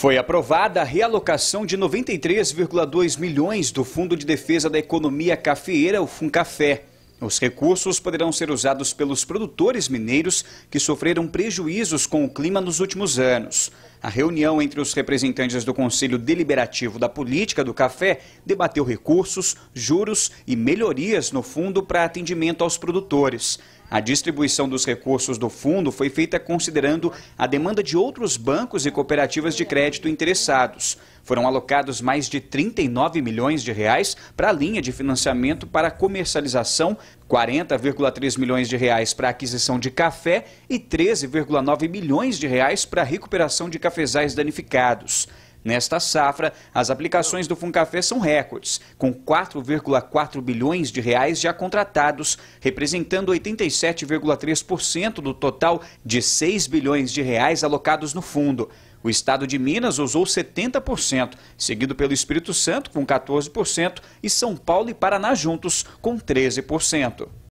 Foi aprovada a realocação de 93,2 milhões do Fundo de Defesa da Economia Cafeeira, o Funcafé. Os recursos poderão ser usados pelos produtores mineiros que sofreram prejuízos com o clima nos últimos anos. A reunião entre os representantes do Conselho Deliberativo da Política do Café debateu recursos, juros e melhorias no fundo para atendimento aos produtores. A distribuição dos recursos do fundo foi feita considerando a demanda de outros bancos e cooperativas de crédito interessados. Foram alocados mais de 39 milhões de reais para a linha de financiamento para comercialização, 40,3 milhões de reais para aquisição de café e 13,9 milhões de reais para recuperação de cafezais danificados. Nesta safra, as aplicações do Funcafé são recordes, com 4,4 bilhões de reais já contratados, representando 87,3% do total de 6 bilhões de reais alocados no fundo. O estado de Minas usou 70%, seguido pelo Espírito Santo, com 14%, e São Paulo e Paraná juntos, com 13%.